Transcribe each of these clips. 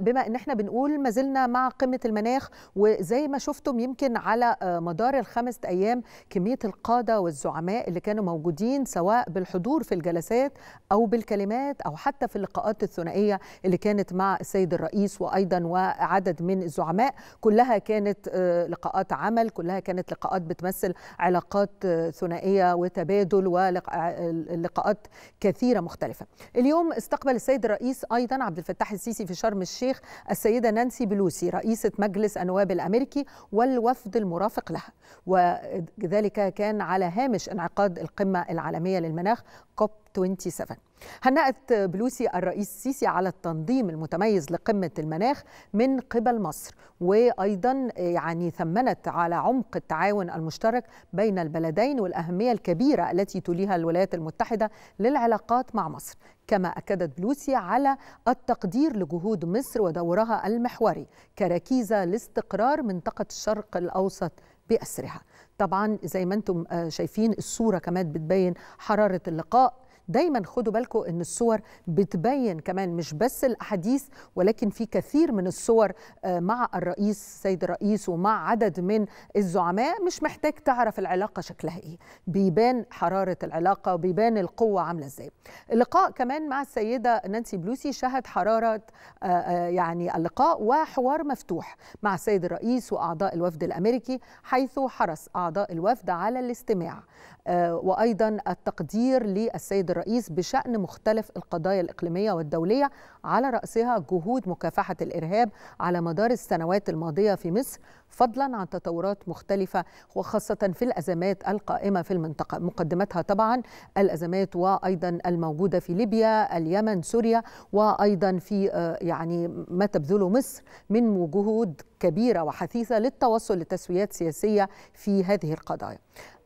بما ان احنا بنقول ما زلنا مع قمه المناخ وزي ما شفتم يمكن على آه، مدار الخمس ايام كميه القاده والزعماء اللي كانوا موجودين سواء بالحضور في الجلسات او بالكلمات او حتى في اللقاءات الثنائيه اللي كانت مع السيد الرئيس وايضا وعدد من الزعماء كلها كانت آه، لقاءات عمل كلها كانت لقاءات بتمثل علاقات آه، ثنائيه وتبادل ولقاءات كثيره مختلفه اليوم استقبل السيد الرئيس ايضا عبد الفتاح السيسي في شرم الشيخ الشيخ السيدة نانسي بلوسي رئيسة مجلس النواب الأمريكي والوفد المرافق لها وذلك كان على هامش انعقاد القمة العالمية للمناخ كوب 27 هنأت بلوسي الرئيس السيسي على التنظيم المتميز لقمة المناخ من قبل مصر وأيضا يعني ثمنت على عمق التعاون المشترك بين البلدين والأهمية الكبيرة التي توليها الولايات المتحدة للعلاقات مع مصر كما أكدت بلوسي على التقدير لجهود مصر ودورها المحوري كركيزة لاستقرار منطقة الشرق الأوسط بأسرها طبعا زي ما انتم شايفين الصورة كمان بتبين حرارة اللقاء دايما خدوا بالكم ان الصور بتبين كمان مش بس الاحاديث ولكن في كثير من الصور آه، مع الرئيس السيد الرئيس ومع عدد من الزعماء مش محتاج تعرف العلاقه شكلها ايه بيبان حراره العلاقه وبيبان القوه عامله ازاي اللقاء كمان مع السيده نانسي بلوسي شهد حراره آه، آه، يعني اللقاء وحوار مفتوح مع السيد الرئيس واعضاء الوفد الامريكي حيث حرص اعضاء الوفد على الاستماع وايضا التقدير للسيد الرئيس بشأن مختلف القضايا الإقليمية والدولية على رأسها جهود مكافحة الإرهاب على مدار السنوات الماضية في مصر فضلا عن تطورات مختلفة وخاصة في الأزمات القائمة في المنطقة مقدمتها طبعا الأزمات وأيضا الموجودة في ليبيا اليمن سوريا وأيضا في آه، يعني ما تبذله مصر من جهود كبيرة وحثيثة للتوصل لتسويات سياسية في هذه القضايا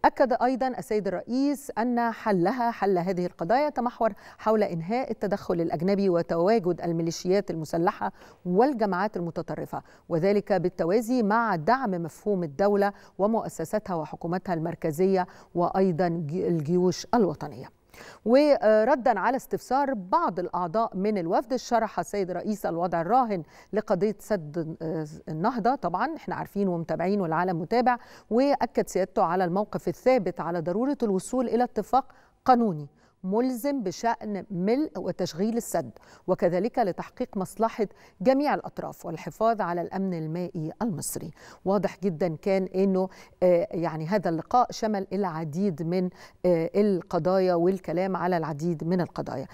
أكد أيضا السيد الرئيس أن حلها حل هذه القضايا يتمحور حول إنهاء التدخل الأجنبي وتواجد الميليشيات المسلحة والجماعات المتطرفة وذلك بالتوازي مع دعم مفهوم الدولة ومؤسساتها وحكومتها المركزية وأيضا الجيوش الوطنية وردا على استفسار بعض الأعضاء من الوفد شرح السيد رئيس الوضع الراهن لقضية سد النهضة طبعا احنا عارفين ومتابعين والعالم متابع وأكد سيادته على الموقف الثابت على ضرورة الوصول إلى اتفاق قانوني ملزم بشأن ملء وتشغيل السد وكذلك لتحقيق مصلحة جميع الأطراف والحفاظ على الأمن المائي المصري واضح جدا كان أنه آه، يعني هذا اللقاء شمل العديد من آه، القضايا والكلام على العديد من القضايا